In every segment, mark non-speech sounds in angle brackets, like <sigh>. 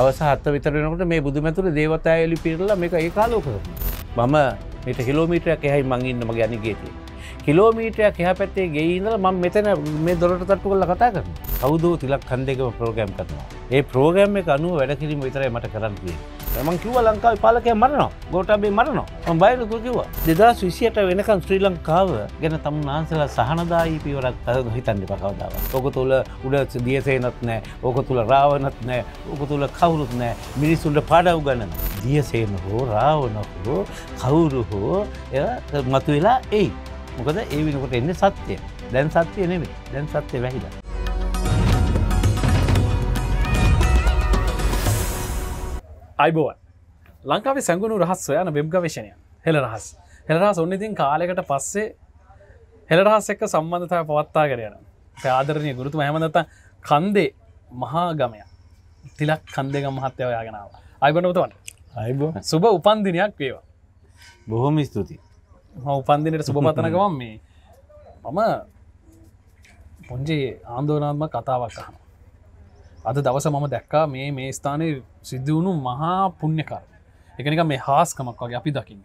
අවසාහත්ත විතරෙනකට මේ බුදුමැතුර දේවතා එලි පිරල එක ඒ කාලෝක මම මෙට කිලෝමීටයක් එහයි මංඉන්න මගේ අනි ගේති. කිලෝමීටයක් එහ පැත්තේ ගේඉදල ම මෙතන මේ දොට තට්ටු කල්ල කතා කරන කවුදෝ තිලක් කන්දෙකම ප්‍රෝගෑම් කරනවා. ඒ ප්‍රෝගෑම් එක අනුව වැඩකිරීම විතරයි මට කරන්තිය. මං කිව ලංකාව පාලකය මරනවා ගෝටබේ මරනවා බයලකු කිව දෙදා විසියට වෙනකන් ශ්‍රී ලංකාව ගැන තම නාන්සලා සහනදායි පිවරත් අද හිතන්න පකවදාව ඕක තුළ උඩ දියසේනත් නෑ ඕක තුළ රාවනත් නෑ ඕක තුළ කවුරුත් නෑ මිනිසුන්ට පාඩව් ගන්න දියසේන හෝ රාවන හෝ කවුරු හෝ මතු වෙලා එයි මොකද ඒ වෙනකොට එන්න සත්‍යය දැන් සත්‍යය නෙමේ දැන් සත්‍යය වැහිලා අයිබෝවන් ලංකාවේ සැගුණු රහස් සොයන වෙබ් ගවේශණය හෙළ රහස් හෙළරහස් ඔන්නඉතින් කාලෙකට පස්සේ හෙළරහස් එක්ක සම්බන්ධතාව පවත්තා කරයන පාදරණය ගුරුතු හැමදත කන්දේ මහාගමය තිලක් කන්දෙක මහත්තය ඔයාගෙනාව අයිබනතුවන් අයිබ සුබ උපන්දිනයක් වේවා බොහොම ස්තුතියි උපන්දිනයට සුබ පතනකවම් මේ මම පුංචි ආන්දෝනාත්ම කතාවක් අහන අද දවස මම දැක්කා මේ මේ ස්ථානය සිද්ධවුණු මහා පුුණ්්‍යකාර එකනික මේ හාස්කමක් වගේ අපි දකින්න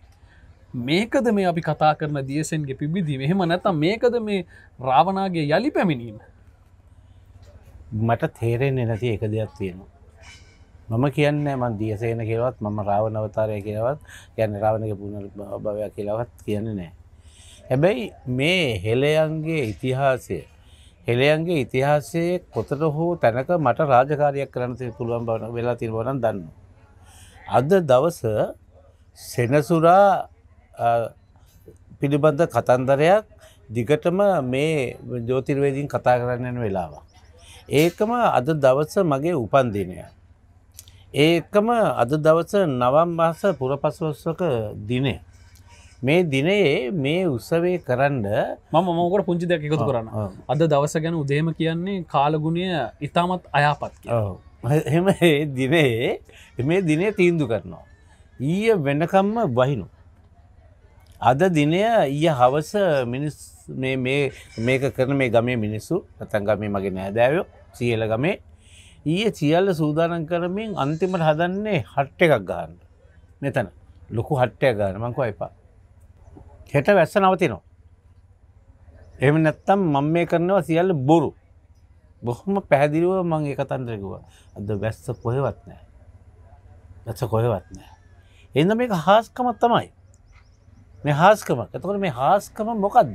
මේකද මේ අපි කතා කරන දියසෙන්ගේ පිබිදි මෙහෙම නැතම් මේකද මේ රාවනාගේ යළි පැමිණීම මට තේරෙන් නැති එක දෙයක් තියෙනවා මම කියන්නේ මන් දියසේන කියවත් මම රාවනවතාරය කියවත් ගැන රාවණක පුුණ භවයක් කියලවත් කියන්නේ නෑ හැබැයි මේ හෙළයන්ගේ ඉතිහාසය හෙළයන්ගේ ඉතිහාසයේ කොතට හෝ තැනක මට රාජකාරයක් කරන්න පුළුවන් බව වෙලා තිබවනන් දන්න. අද දවස සෙනසුරා පිළිබඳ කතන්දරයක් දිගටම මේ ජෝතිර්වේදීන් කතා කරන්න වෙලාව. ඒකම අද දවස මගේ උපන්දිනය. ඒකම අද දවස නවම් මාස පුරපස්වස්වක දිනේ. මේ දිනයේ මේ උත්සවේ කරන්න මම මෝකට පුංචි දෙයක් එකතු කරන්න අද දවස ගැන උදේම කියන්නේ කාලගුණය ඉතාමත් අයාපත් එහෙම දිනේ මේ දිනේ තීන්දු කරනවා. ඊය වෙනකම්ම වහිනු. අද දිනය ඊය හවස මිනිස් මේක කරන මේ ගමේ මිනිස්සු නතන්ගමේ මගේ නෑදෑවෝ සියල ගමේ ඊය සියල්ල සූදානන් කරමින් අන්තිමට හදන්නේ හට්ට එකක් ගන්න මෙතන ලොකු හට්ටය ගාන මංකු අයිපා හෙට වැස්ස නවතිනවා. එම නැත්තම් මං මේ කරනවා සියල්ල බොරු. බොහොම පැහැදිලිව මං ඒ කතන්දරකුව අද වැස්ස කොහෙවත් නෑ. වැස්ස කොහෙවත් නෑ. එන්න මේක හාස්කමත් තමයි. මේ හාස්කම එතකොට මේ හාස්කම මොකක්ද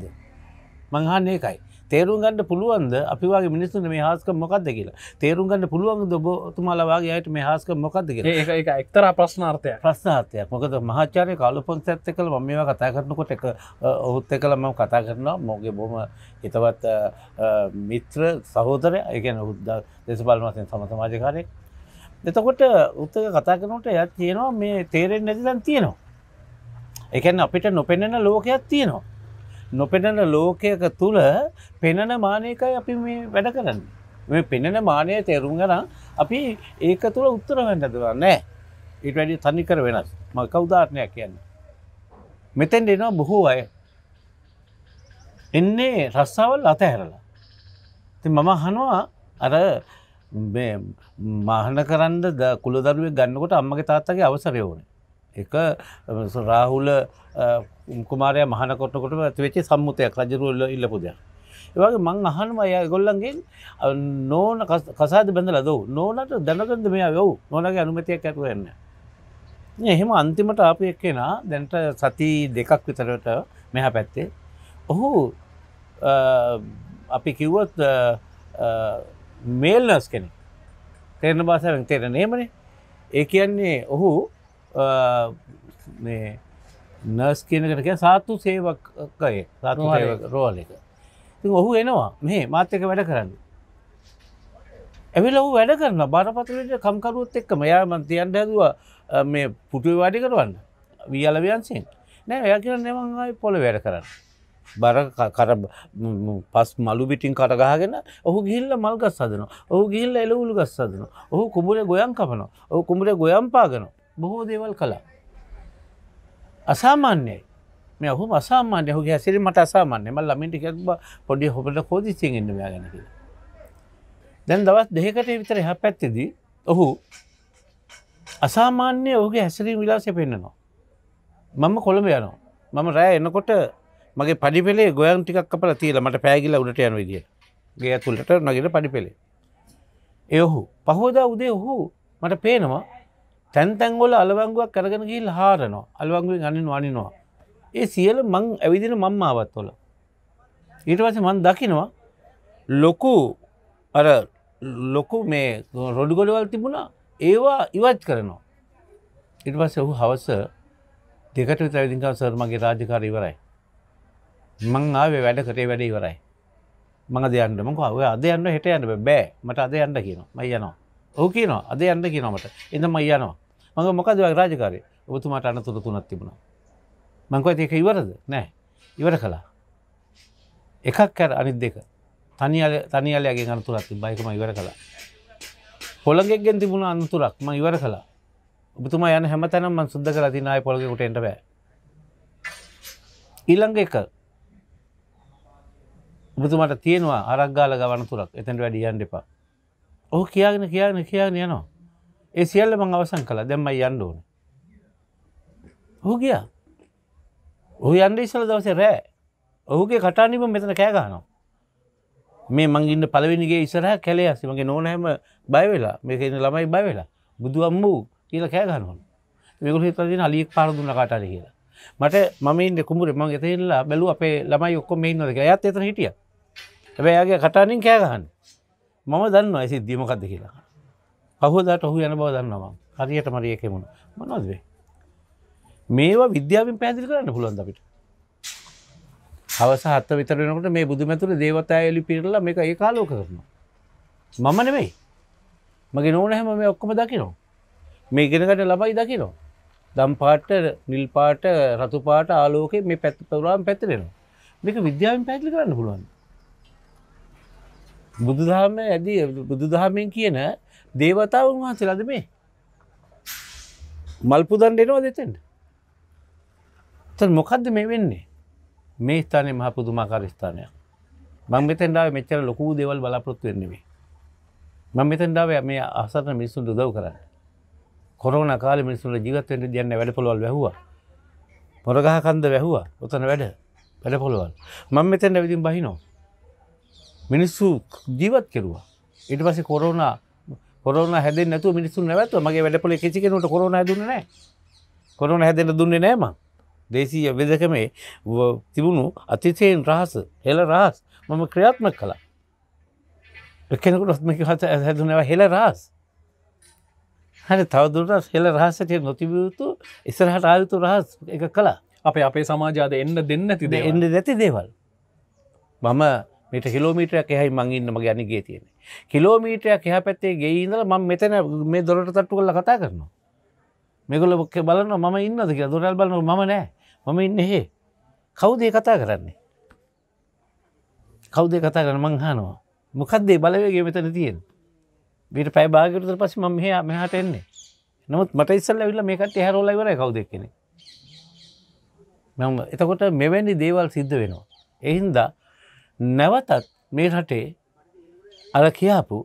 මංහා ඒකයි තේරුම් ගන්න පුළුවන්ද අපි වගේ මිනිස්සුන් මේ හාස්ක මොකක්ද කියලා තේරුම් ගන්න පුළුවන් ඔබ තුමාලාවාගේ අයට මේ හාස්ක මොකක්ද කියලා ඒක එක්තර ප්‍රශ්නාර්ථය ප්‍රශ්නාර්ථයක් මොකද මහාචාරය කලුපොන් සැත්ත කළ මම මේවා කතා කරනකොට එක ඔහුත් එකළ මම කතා කරනවා මෝගේ බොම හිතවත් මිත්‍ර සහෝදරය ඒකැන උද්ද දෙසබල් වසෙන් සම සමාජකාරයෙක් එතකොට උත්තක කතා කරනට යත් තියෙනවා මේ තේරෙන් නැතිදන් තියෙනවා එකන් අපිට නොපෙන්නෙන ලෝකයක් තියෙනවා නොපෙනන ලෝකයක තුළ පෙනන මානයකයි අපි මේ වැඩ කරන්න. මේ පෙනෙන මානය තේරුම් ගනම් අපි ඒක තුළ උත්තර වෙන්න දුවන්න ඊට වැඩි තනිකර වෙනස් ම කවදාර්ණයක් කියන්න. මෙතැන් එනවා බොහෝ අය. එන්නේ රස්සාවල් අත හැරලා. ති මම හනවා අර මහන කරන්න ද කුළදරුවේ ගන්නකොට අම්මගේ තාත්තගේ අවසරයෝනේ එක රාහුල කුමාරය මහනකොටකොට ඇතිවෙච්චේ සම්මුතයක් රජරුල්ල ඉල්ලපුද. ඒවගේ මං අහනම අය ගොල්ලන්ගෙන් නෝන කසාද බැඳ ලදව නෝනට දැනගද මෙය යව් නොනගේ අනුමතියක් ඇතුවන්න. එහෙම අන්තිමට අප එක්කෙනා දැන්ට සති දෙකක් විතරට මෙහ පැත්තේ. ඔහු අපි කිව්වොත් මේල්නස් කෙනෙ තේරන බාසරෙන් තේර නේමනේ ඒ කියන්නේ ඔහු මේ නර්ස් කියනකටක සාත්තු සේවක්කය සාතු රෝල එක ඔහු එනවා මේ මාත්‍යක වැඩ කරන්න ඇවිල ඔහු වැඩ කරන්න බරපතුලට කම්කරුවත් එක්ක මෙයා මන්තියන්ට හැදවා මේ පුටුව වැඩි කරවන්න වියලවයන්සෙන් නෑ ඔයා කියන නෙමයි පොළ වැඩ කරන්න බර කර පස් මලු බිටින් කටගහගෙන ඔහු ගිල්ල මල්ගස් සදන ඔහු ගිල්ල එලවුළු ගස් සදන ඔහු කුඹුල ගොයම් කපනවා ඔහු කුඹට ගොයම් පාගනවා බොහෝ දේවල් කළා. අසාමාන්‍යයි මේ ඔහු අසාමාන්‍ය හු හැසිර මට අසාමාන්‍ය මල් ලමින්ටි කැක්බ පොඩි හොපට කෝදිසියෙන් ඉන්නමයා ගැනක. දැන් දවස් දෙකට විතර එහ පැත්තෙදී ඔහු අසාමාන්‍ය ඔහුගේ හැසිරීම විලාසය පෙන්න්නනවා. මම කොළඹ යනවා. මම රෑ එනකොට මගේ පඩිපෙලේ ගොයන් ටිකක් කපල තියල මට පෑගිල උඩට යන විදිිය ගේ ඇතුලට නගට පඩිපෙලේ. එයොහු පහෝදා උදේ ඔහු මට පේනවා තැන්තැන්ගොල අලවංගුවක් කරගෙන ගිල් හාරනවා අලවංගුවෙන් අනින් වනිනවා. ඒ සියල මං ඇවිදින මංමාවත් වොල. ඊට පස මන් දකිනවා ලොකු අර ලොකු මේ රොඩිගොඩවල් තිබුණා ඒවා ඉවත් කරනවා. ඉට පස ඔහු හවස දෙකට විතරවිදිකා සර්මගේ රාජකාර ඉවරයි. මං ආවේ වැඩ කරේ වැඩ ඉවරයි. මඟ දෙයන්නමක ඔය අද යන්න හෙට යන්න බෑ මට අද යන්න කියනවා මයි යනවා. ඔහු කියනවා අද යන්න කියනමට එඳම යනවා මඟ මොකද රාජකාරය ඔබතුමාට අනතුර තුනක් තිබුණා මංකව ඒක ඉවරද නෑ ඉවර කලා එකක් කැර අනිත් දෙක තනිල තනිලගේ අනතුරක් බයිකම ඉවර කලා පොළගෙක්ගෙන් තිබුණ අනතුරක් ම ඉවර කලා ඔබතුමා යන හැම තැනම් මන් සුද්ද කලා තිනයි පොළගෙකුට එට බෑ ඊළඟ එක ඔබතුමාට තියෙනවා අරක්ගාල ගවනතුරක් එතැට වැඩියන් දෙපා ඕහ කියාගෙන කියගෙන කියගෙන යනවා ඒ සියල්ල මං අවසන් කලා දැම්ම යන්න ඕන හෝ ගිය ඔහු යන්ඩ ඉස්සල දවස රෑ ඔහුගේ කටානිම මෙතන කෑගානවා මේ මංගින්න පලවෙනිගේ ඉස්සරහ කැලේ ඇසි මගේ නොනෑම බයවෙලා මේක ඉන්න ළමයි බයවෙලා බුදු අම්මූ කියල කෑගනවන් මේකුල හිතදින අලියෙක් පාරදුන්න කටාර කියලා මට මමන්ද කුමර මං එතෙල්ලා බැලු අපේ ළමයි ඔක්කොම ඉන්නදක ඇත් එතන හිටිය ඇබෑයාගේ කටානින් කෑගහන්න මම දන්න ඇසි දීමකක්ද කියලා කහෝදට ඔහු යන බව දන්නවා හරියට මරිය කෙමුණ මනොදවේ මේවා විද්‍යාවෙන් පැදිලි කරන්න පුළුවන් අපිට හවසහත් විතරනකට මේ බුදුමැතුර දේවතා එලි පිරලා මේ ඒ කාලෝක කරනවා මම නෙවෙයි මගේ නෝන හැම මේ ඔක්කොම දකිනවා මේ ගෙනකට ලබයි දකිනවා දම් පාට නිල් පාට රතු පාට ආලෝකේ මේ පැත් පවරාම් පැතිරෙනවා මේක විද්‍යාවෙන් පැදිලි කරන්න පුළුවන් බුදුදහම ඇදී බුදුදහමෙන් කියන දේවතාව උන්වහන්සේලාද මේ මල්පුදන් දෙනවා දෙතෙන්ට ත මොකක්ද මේ වෙන්නේ මේ ස්ථානය මහ පුදුමාකාර ස්ථානයක් මං මෙතැන්ඩාව මෙච්චර ලොකූ දෙවල් බලාපොරොත්තු වෙන්නෙවේ මං මෙතැන්ඩාව මේ අසරන මිනිසුන් දුදව් කරන්න කොරන කාල මිනිසුල ජීවත්වෙන්ට දයන්න වැඩ පොළොල් වැැහවා පොරගහ කන්ද වැැහවා ඔතන වැඩ වැඩ පොළොවල් මං මෙතැන්ඩ විදිින් බහිනවා මිනිස්සු ජීවත් කෙරුවා ඉට පස කොරෝන කොරන හැද නතු මිනිස්සු නැවත මගේ වැඩපොල කිසි කෙනට කොරන දුන්න නෑ කොරන හැදෙන දුන්නේ නෑම දේශීය වෙදකමේ තිබුණු අතිසයෙන් රහස හෙල රහස් මම ක්‍රියාත්මක කලා කෙනෙකුට ඔත්මක හත හැදුනවා හෙල රහස් හරි තවදුරට හෙල රහසටය නොතිබයුතු ඉස්සරහට ආයුතු රහස් එක කලා අපේ අපේ සමාජාද එන්න දෙන්න තිද එන්න දැති දේවල් මම මේට කිලෝමීටයක් එහයි මංඉන්න මගේ අනිගේ තියෙන. කිලෝමීටයක් එහ පැත්තේ ගේ ඉඳල ම මෙතන මේ දොරට තට්ටු කල කතා කරනවා. මෙගොල බොක්ක බලන්න ම ඉන්නද කිය දොරල් බලන ම නෑ මම ඉන්න හේ කවුදේ කතා කරන්නේ. කවුදේ කතා කරන මංහනවා මොකක්දේ බලවේගේ මෙතන තියෙන්. බිට පැයි භාගරතර පස ම මෙහ මෙහට එන්නේ නමුත් මට ඉස්සල්ල විල්ල මේකට හැරෝලයිවර කවුදක් කෙනෙ. එතකොට මෙවැනි දේවල් සිද්ධ වෙනවා. එහින්දා නැවතත් මේ රටේ අර කියාපු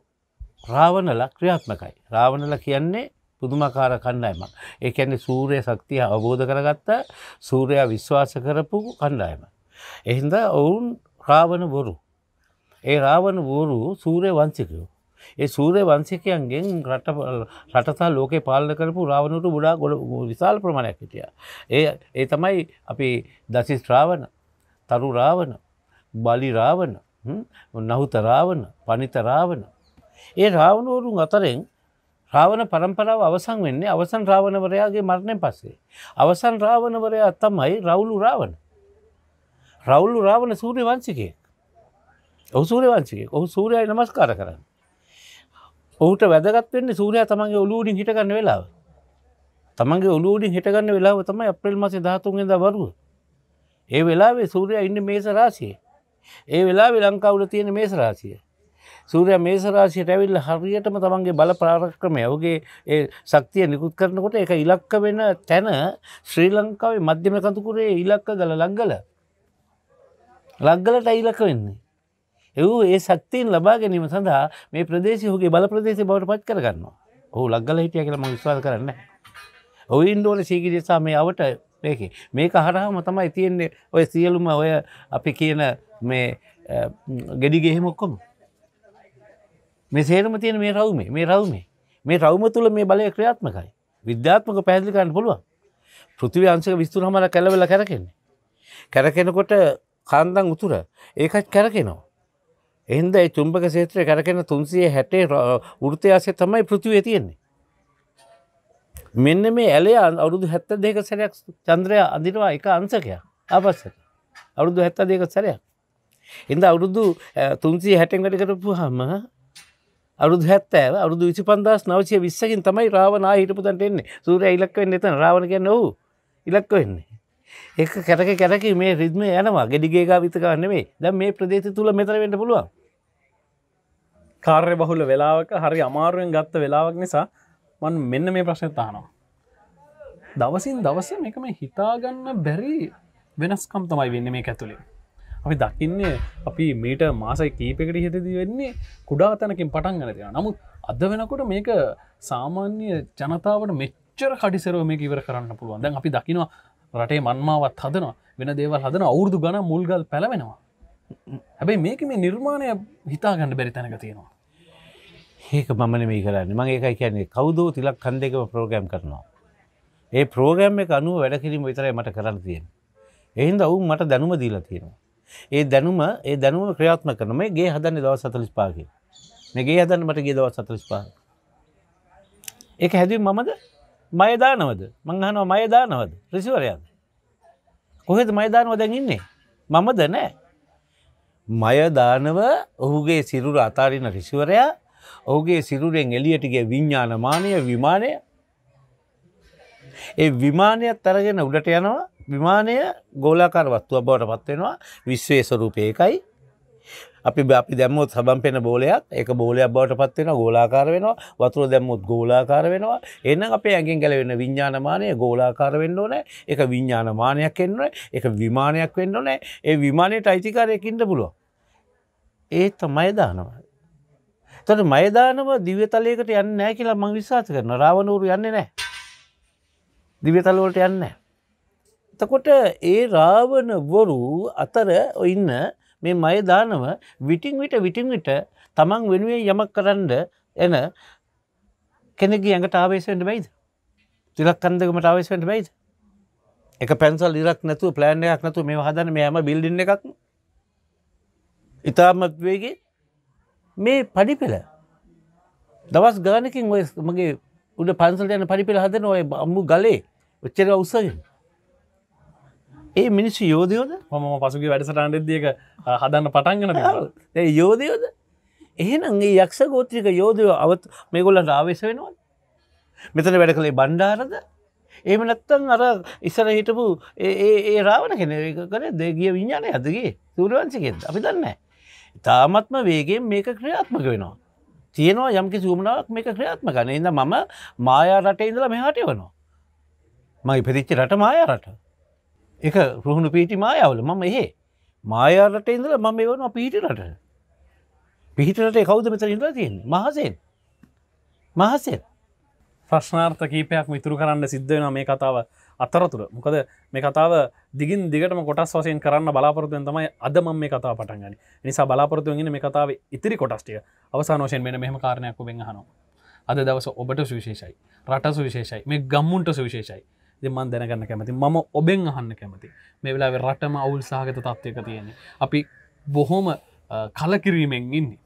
රාවණල ක්‍රියාත්මකයි. රාවණල කියන්නේ පුදුමකාර කණ්ඩායමක්. ඒ කියන්නේ සූර්ය ශක්තිය අවබෝධ කරගත්ත සූර්යා විශ්වාස කරපු කණ්ඩායම. එහින්ද ඔවුන් රාවණ බොරු. ඒ රාවණ බොරු සූරය වංචිකයෝ. ඒ සූරය වංසිකයන්ගෙන් රට රටතා ලෝකේ පාලන කරපු රාවණුට ගොඩා ගොල විශාල් ප්‍රමාණයක් හිටිය. ඒ ඒ තමයි අපි දසිස් රාවණ තරු රාවණ බලිරාවන නහුතරාවන පනිතරාවන. ඒ රාවණෝරුන් අතරෙන් රාවණ පරම්පරාව අවසන් වෙන්නේ අවසන් රාවණවරයාගේ මරණය පස්සේ. අවසන් රාවණවරයා අත්තමයි රවුලු රාවණ. රවුල්ලු රාවණ සූර්ය වංචිකයෙක්. ඔහු සූරය වංචිකයෙක් ඔහු සූරයයි නමස්කාර කරන්න. ඔහුට වැදගත් වෙන්නේ සූරයා තමන්ගේ ඔලූඩින් හිටගන්න වෙලාව. තමන්ගේ ඔලූඩින් හිටගන්න වෙලාව තමයි අප්‍රල් මසේ ධාතුන්ගෙද වරුව. ඒ වෙලාවේ සූරයා ඉන්න මේස රාසියේ ඒ වෙලාවෙ ලංකාවල තියෙන මේසරාසිය. සූරය මේසරාසියට ඇවිල්ල හරියටම තමන්ගේ බල ප්‍රාරක්ක්‍රමය ඔගේ ඒ සක්තිය නිකුත් කරනකොට එක ඉලක්ක වෙන තැන ශ්‍රී ලංකාවේ මධ්‍යම කතුකුරේ ඉලක්ක ගල ලංගල. ලංගලට ඉලක වෙන්නේ. එව් ඒ සක්තිීන් ලබා ගැනීම සඳහා මේ ප්‍රදේශය හුගේ බල ප්‍රදේශ බවට පත් කරගන්නවා. හු ලක්ගල හිටිය කියලා ම විස්වාද කරන්න. ඔයින්ඩෝල සීගිරිසා මේ අවට මේක මේක හරහම තමයි තියෙන්නේ ඔය සියලුම ඔය අපි කියන මේ ගෙඩිගෙහෙම ඔක්කොම මේ සේරම තියෙන මේ රවුමේ මේ රවුමේ මේ රවුම තුළ මේ බලය ක්‍රියාත්මකයි විද්‍යාත්මක පැදිලි කරන්න පුළුවන් පෘතිවි අංශක විස්තුර හමර කැලවෙල කැරකෙන්නේ කැරකෙනකොට කන්දන් උතුර ඒකත් කැරකෙනවා එහින්ද ඒ චුම්භක සේත්‍රය කරකෙන තුන්සිය හැටේ වෘතයාසේ තමයි පෘතිවය තියෙන්නේ මෙන්න මේ ඇලේ අවුරුදු හැත්ත දෙක සැරයක් චන්ද්‍රය අඳිනවා එක අන්සකයක් ආපස්සට අවුරුදු හැත්ත දෙක සැරයක් එඳ අවුරුදු තුන්සී හැටෙන්කට කරපු හම අවුදු හැත්තෑ අවුදු විසි පන්දස් නවචය විස්සකින් තමයි රාවනා හිටපුතන්ට එන්නේ සූර ඉලක්ක වෙන්න එතන රාවණ කියන්න ඔහු ඉලක්ක වෙන්නේ ඒක කැරක කැරකි මේ රිද්ම යනවා ගෙඩිගේ ගාවිතකන්න මේ ද මේ ප්‍රදේශ තුළ මෙතරවෙන්න පුළුවන් කාර්ය බහුල වෙලාවක හරි අමාරුවෙන් ගත්ත වෙලාවක් නිසා මන් මෙන්න මේ ප්‍රශ්නය තානවා දවසින් දවස මේක මේ හිතාගන්න බැරි වෙනස්කම් තමයි වෙන්න මේ ඇතුළේ අපි දකින්නේ අපි මීට මාසයි කීපෙකට හිතදී වෙන්නේ කුඩා තැනකින් පටන් ගනතිෙන නමුත් අද වෙනකොට මේක සාමාන්‍ය ජනතාවට මෙච්චර කඩිසරව මේ ඉවර කරන්න පුළුවන් දැන් අපි දකිනවා රටේ මන්මාවත් හදන වෙන දේවල් හදන අවුරදු ගන මුල්ගල් පැලවෙනවා හැබැයි මේක මේ නිර්මාණය හිතාගන්න බැරි තැනක තියෙනවා ඒක මමන මේ කරන්න මං ඒකයි කියන්නේ කවුදෝ තිලක් කන් දෙකම ප්‍රෝග්‍රම් කරනවා. ඒ ප්‍රෝග්‍රම් එක අනුව වැඩ කිරීම විතරයි මට කරන්න තියෙන. එහින්ද ඔවුන් මට දැනුම දීලා තියෙනවා. ඒ දැනුම ඒ දැනුම ක්‍රියාත්ම කරන මේ ගේ හදන්න දවස් සතලිස් පාගේ මේ ගේ හදන්න මට ගේ දවස් සතලිස් පා ඒක හැදුව මමද මයදානවද මංහනවා මයදානවද රිසිවරයද කොහෙද මයදානව දැන් ඉන්නේ මමද නෑ මයදානව ඔහුගේ සිරුර අතාරින රිසිවරයා ඔහුගේ සිරුරෙන් එලියටගේ විඤ්ඥානමානය විමානය ඒ විමානයක් තරගෙන උඩට යනවා විමානය ගෝලාකාර වත්තුව බවට පත්වෙනවා විශ්වේස්වරූපයකයි අපි අපි දැම්මුත් සබම් පෙන බෝලයක් එක බෝලයක් බවට පත්වෙන ගෝලාකාර වෙනවා වතුර දැම්මුත් ගෝලාකාර වෙනවා එන්න අපේ ඇගෙන් ගැලවෙන විඤ්ඥානමානය ගෝලාකාර වෙන්න ඕනෑ එක විඤ්ඥානමානයක් එන්න එක විමානයක් වෙන්න ඕනෑ ඒ විමානයට අයිතිකාරයකින්ට පුළුව ඒ තමයි දානවා තොට මයදානව දිවතලයකට යන්න නෑ කියලා මං විශවාස කරන රාවනූරු යන්න නෑ. දිවතලවලට යන්න. තකොට ඒ රාවන බොරු අතර ඉන්න මේ මයදානව විටිං විට විටිං විට තමන් වෙනුවේ යමක් කරන්න එන කෙනෙග ඇඟට ආවේශෙන්ට බයිද. තිලක් කන්දකමට ආවේශෙන්ට බයිද. එක පැන්සල් ඉරක් නැතු පලෑන්යක් නැතු මේ හදන මෙයම බිල්ඩි එකක් ඉතාමත්වේගේ මේ පඩිපෙළ දවස් ගානකින් ඔය මගේ උඩ පන්සල් යන පඩිපෙළ හදන ඔය අම්මු ගලේ ඔච්චර උත්සගෙන ඒ මිනිස්සු යෝධයෝද මම පසුගේ වැඩසටාන්ඩ දක හදන්න පටන්ගන ඒ යෝධයෝද එහෙනගේ යක්ෂ ගෝත්‍රික යෝධයෝ අවත් මේගොල්ලන්ට ආවේශ වෙනවා මෙතන වැඩ කළේ බණ්ඩාරද ඒම නැත්තන් අර ඉස්සර හිටපු ඒ රාවණ කෙනෙ කර දෙගිය විඤ්ඥානය ඇතගේ තුරවංචිකෙන් අපි දන්නෑ ඉතාමත්ම වේගෙන් මේක ක්‍රියාත්මක වෙනවා. තියෙනවා යම්කි සූමනාවක් මේක ක්‍රියාත්මකන ඉන්න මම මායා රට ඉඳලා මෙහාට වනවා. මයි පෙදිච්ච රට මායා රට. එක රුහුණු පිහිටි මායාවල මම එහෙ මායා රට ඉඳලා මම එවනවා පිහිටි රට. පිහිටරට කවුද මෙතර ඉඳලා තියෙන් මහසෙන් මහසෙන් ප්‍රශ්නාර්ථ කීපයක් මිතුරු කරන්න සිද්ධ වෙන මේ කතාව අතරතුර මොකද මේ කතාව දිගින් දිගටම කොටස් වසයෙන් කරන්න බලාපොරතුෙන් තමයි අදම මේ කතා පටන්ගනි නිසා බලාපොරතුවගෙන මේ කතාව ඉතිරි කොටස්ටිය අවසාන වශයෙන් මෙන මෙහම කාරණයක් බෙන්හන අද දවස ඔබට සුවිශේෂයි රට සුවිශේෂයි මේ ගම්මුන්ට සුවිශේෂයි දෙමන් දැනගන්න කැමති මම ඔබෙන් අහන්න කැමති මේ වෙලාවෙ රටම අවුල් සහගත තත්වයක තියෙන්නේ අපි බොහොම කලකිරීමෙන් ඉන්නේ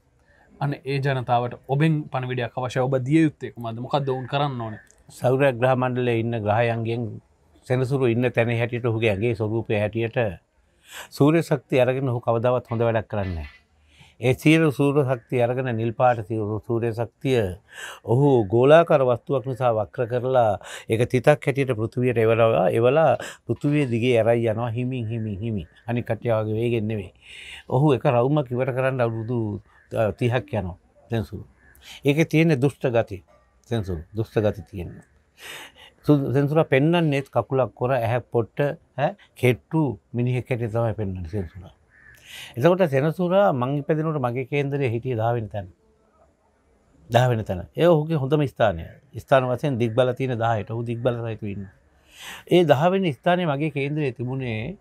අන ඒ ජනතාවට ඔබෙන් පණවිඩයක් අවශ්‍ය ඔබ දිය යුත්තෙක මද මොකක් දවුන් කරන්න ඕනේ සෞර ග්‍රහමණ්ඩලේ ඉන්න ග්‍රහයන්ගෙන් සෙනසුරු ඉන්න තැන හැටියට හුගේ ඇගේ ස්වරූපය හැටියට සූර්ය ශක්ති අරගෙන හු කවදාවත් හොඳ වැඩක් කරන්නේ. ඒ සියලු සූර්ය ශක්තිය අරගෙන නිල් පාට සිවුරු සූර්ය ශක්තිය ඔහු ගෝලාකාර වස්තුවක් නිසා වක්‍ර කරලා ඒක තිතක් හැටියට පෘථිවියට එවලා එවලා පෘථිවිය දිගේ ඇරයි යනවා හිමින් හිමින් හිමින් අනික් කට්ටිය වගේ වේගෙන් නෙවෙයි. ඔහු එක රවුමක් ඉවර කරන්න අවුරුදු 30ක් යනවා සෙන්සුරු. ඒකේ තියෙන දුෂ්ට ගති සෙන්සුරු දුෂ්ට ගති තියෙනවා. සෙන්සුලා පෙන්න්නන්නේෙත් කකුලක් කොර ඇහැ පොට්ට කෙට්ටු මිනිහෙකට තමයි පෙන්න්න සෙන්සුලා. එතකොට සෙනසුරා මංගි පැදිනට මගේ කේන්දරය හිටිය දාවෙන තැන. දාවෙන තැන ඒ හුගේ හොඳම ස්ථානය ස්ථාන වසයෙන් දික්බල තියන දාහයට හු දික්බල රයිතුවන්න. ඒ දහවෙන ස්ථානය මගේ කේන්දරය තිබුණේ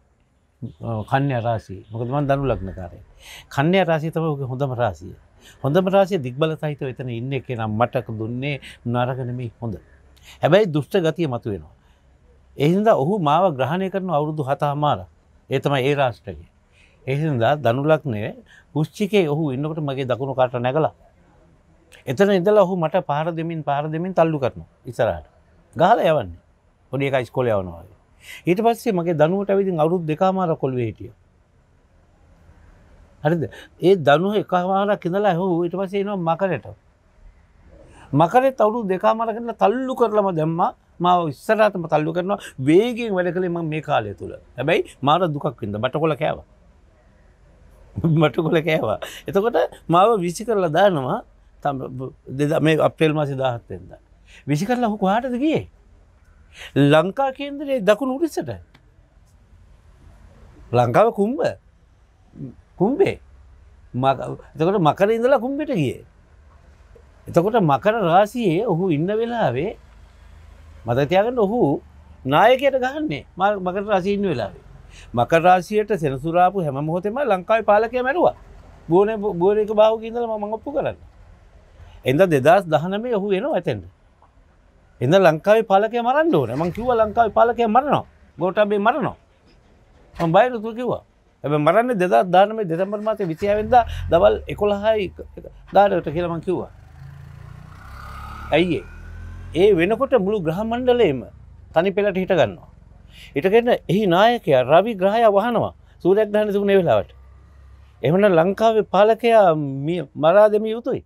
කන්‍ය රාසී මොකදමන් දනු ලක්නකාරය. කන්‍ය රාසී තම ඔගේ හොඳම රාසිය. හොඳම රාසිය දික්බල සහිත වෙතන ඉන්න එක නම් මටක දුන්නේ නරගනමි හොඳ. හැබැයි දුෂ්ට ගතිය මතු වෙනවා. එහින්ද ඔහු මාව ග්‍රහණය කරන අවුරුදු හතාමාර ඒතම ඒ රාෂ්ට්‍රගේ. එහින්දා දනුලක්නය පුෂ්චිකේ ඔහු ඉන්නකට මගේ දකුණු කාට නැගලා. එතන ඉදලා ඔහු මට පාර දෙමින් පාර දෙමින් තල්ලු කරන ඉසරහට. ගහල යවන්නේ පොඩි එකයි ස්කොල යවනවාගේ. ඊට පස්සේ මගේ දනුවට ඇවිදින් අවුරුදු දෙකාමාර කොල්වේ හිටිය. හරිද ඒ දනුව එකමාරක් ඉඳලා හෝ ඊට පස්සේ එනවා මකරට මකරේ තවරු දෙකාමරකන්න තල්ලු කරලම දැම්ම මා ඉස්සරාතම තල්ලු කරනවා වේගෙන් වැඩ කළේ ම මේ කාලය තුළ හැබැයි මාර දුකක් වින්ද බට කොල කෑව මට <laughs> කොල කෑවා එතකොට මාව විසි කරලා දානවා තම් දෙද මේ අපේල් මාසි දාහත්තෙන්ද විසි කරලා හොකු හටද ගියේ ලංකා කේන්දරේ දකුණු උඩිසට ලංකාව කුම්බ කුම්බේ එතකට මකර ඉඳලා කුම්බෙට ගිය එතකොට මකර රාසියේ ඔහු ඉන්න වෙලාවේ මතතියාගන්න ඔහු නායකයට ගහන්නේ මල් මකර රාසිීන්න වෙලාවේ. මකර රාසියට සෙනසුරාපු හැම මොහොතෙම ලංකායි පාලකය මැරවා ගෝන ගෝරක බාවකිඉදල මඟප්පු කරන්න. එඳ දෙදස් දහනමේ ඔහු එනවා ඇතෙන්ට. එඳ ලංකායි පාලකය මරන්න ඕන මං කිව ලංකායි පාලකය මරනවා ගෝටබේ මරනවා බයිර තු කිවා ඇ මරන්න දෙදා ධානම දෙතම්බර් මාතය විසියාවෙද දවල් එකොළහයි දාඩට කියලමං කිව්වා ඇයිඒ ඒ වෙනකොට මුළු ග්‍රහමණ්ඩලේම තනි පෙළට හිට ගන්නවා. ඉටකෙන්න එහි නායකය රවි ග්‍රහය වහනවා සූරයක් ගහන තිබුණ වෙලාවට. එමට ලංකාවේ පාලකයා මරාදම යුතුයි.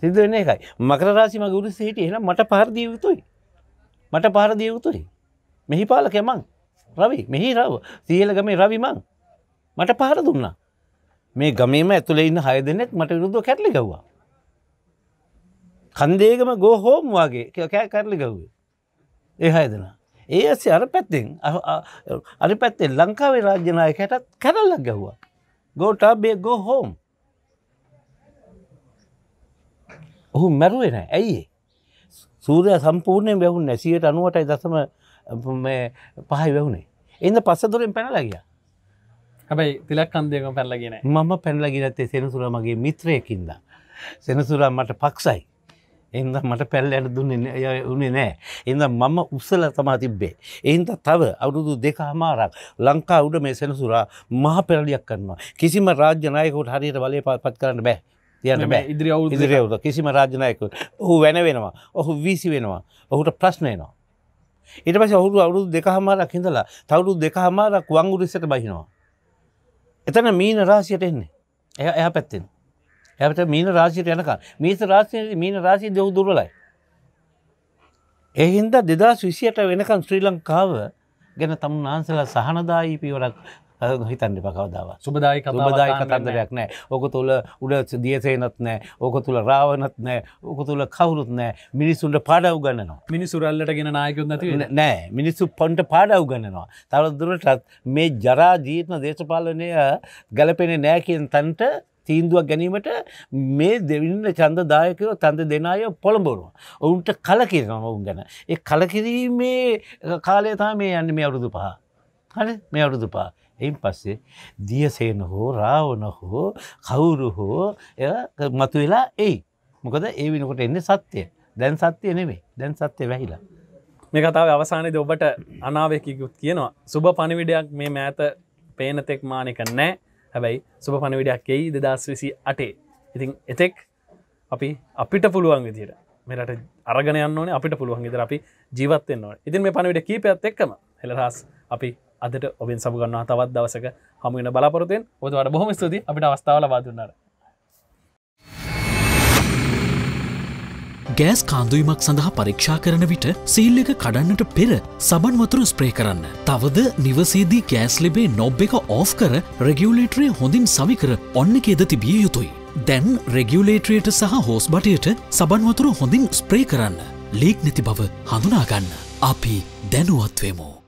සිදුවන එකයි මකරරාසිම ගුරු සිහිට එන මට පහරදිය යුතුයි. මට පහරදිය යුතුයි. මෙහි පාලක මං රවි මෙහි රව සියලගම රවි මං මට පහර දුන්නා. මේ ගමීම ඇතුළ ඉන්න හය දෙනෙක් මට විරුද්ධ කැටලි ගව්වා. කන්දේගම ගෝ හෝම් වගේ කෑ කරලි ගව්වේ ඒහා දෙෙන ඒ ඇසේ අර පැත්තිෙන් අරි පැත්තේ ලංකාවේ රාජ්‍යනාය හැටත් කැරල්ලක් ගැව්වා ගෝටාබේ ගෝ හෝම් ඔහු මැරුවෙන ඇයි සූරය සම්පූර්ණය වැැහුන් නැසියට අනුවටයි දසම පහයි වැැහුණේ එන්න පස්සදුරෙන් පැනලගිය හැබයි තිලක් කන්දයක පැල්ලගෙන මම පැල්ලගෙනත්තේ සෙනසුර මගේ මිත්‍රයකින්ද සෙනසුරා මට පක්සයි එන්ද මට පැල්ලයට දුන්නේ උනේ නෑ එඳ මම උසල තමා තිබ්බේ එන්ද තව අවුරුදු දෙක හමාරක් ලංකා උඩ මේ සෙනසුරා මහ පෙරලියක් කරනවා කිසිම රාජ්‍යනායකොට හරියට වලේ පත් කරන්න බෑ තියන්න බෑ ඉදිරි අවු ඉදිරයවුද කිසිම රාජ්‍යනායකු ඔහු වෙන වෙනවා ඔහු වීසි වෙනවා ඔහුට ප්‍රශ්නයනවා ඉට පස ඔහුරු අවුරුදු දෙක හමාරක් හිඳලා තවුරු දෙක හමාරක් වංගුරිසට බහිනවා එතන මීන රාසියට එන්නේ එය එහ පැත්තෙන් ඇත මීන රාශියට යනකා මීස රාශය මීන රාශී දෙව් දුරලයි. එහින්ද දෙදස් විසියට වෙනකන් ශ්‍රී ලංකාව ගැන තම නාන්සලා සහනදායි පිවරක් හිතන්න පකවදාව සුබදායි කබදායි කතන්දරයක් නෑ ඕක තුළ උඩ දියසේනත් නෑ ඕක තුළ රාවනත් නෑ ඕක තුළ කවුරුත් නෑ මිනිසුන්ට පාඩව ගන්නනවා මිනිසුරල්ලට ගෙන නායකුත් නෑ මිනිස්සු පොන්ට පාඩව ගන්නනවා තවදුරටත් මේ ජරා ජීතන දේශපාලනය ගැලපෙන නෑකෙන් තන්ට තීන්දුවක් ගැනීමට මේ දෙවින්න චන්දදායකයෝ තන්ද දෙනාය පොළඹොරුව. ඔවුන්ට කලකිරම ඔවුන් ගැන. ඒ කලකිරීමේ කාලයතා මේ යන්න මේ අවුරුදු පහ. හන මේ අවුරුදු පා. එයින් පස්සේ දියසේන හෝ රාවන හෝ කවුරු හෝ මතු වෙලා එයි. මොකද ඒ වෙනකොට එන්නේ සත්‍යය. දැන් සත්‍යය නෙමේ දැන් සත්‍යය වැහිලා. මේ කතාව අවසානයද ඔබට අනාවයකිකුත් කියනවා. සුබ පණවිඩයක් මේ මෑත පේනතෙක් මානක නෑ. හැබැයි සුප පණවිඩයක් එයි දෙදස් විසි අටේ ඉතින් එතෙක් අපි අපිට පුළුවන් විදිට මෙට අරගනයන්න අපිට පුළුවන් ගෙදර අපි ජීවත්තෙන්වා ඉතින් මේ පණවිට කීපයක්ත් එක්කම හෙලරහස් අපි අදට ඔබෙන් සබගන්නවා තවත් දවසක හමුවෙන බලාපොරතෙන් ඔතුවට බොහොම ස්තුති අපිට අවස්ථාව ලබාදුන්නාට ගෑස් කාන්දුවීමක් සඳහා පරීක්ෂා කරන විට සීල් එක කඩන්නට පෙර සබන් වතුර ස්ප්‍රේ කරන්න. තවද නිවසේදී ගෑස් ලෙබේ නොබ් එක ඕෆ් කර රෙගියුලේටරේ හොඳින් සවිකර ඔන්න එකේද තිබිය යුතුයි. දැන් රෙගියුලේටරයට සහ හෝස් බටයට සබන් වතුර හොඳින් ස්ප්‍රේ කරන්න. ලීක් නැති බව හඳුනාගන්න. අපි දැනුවත්වමෝ.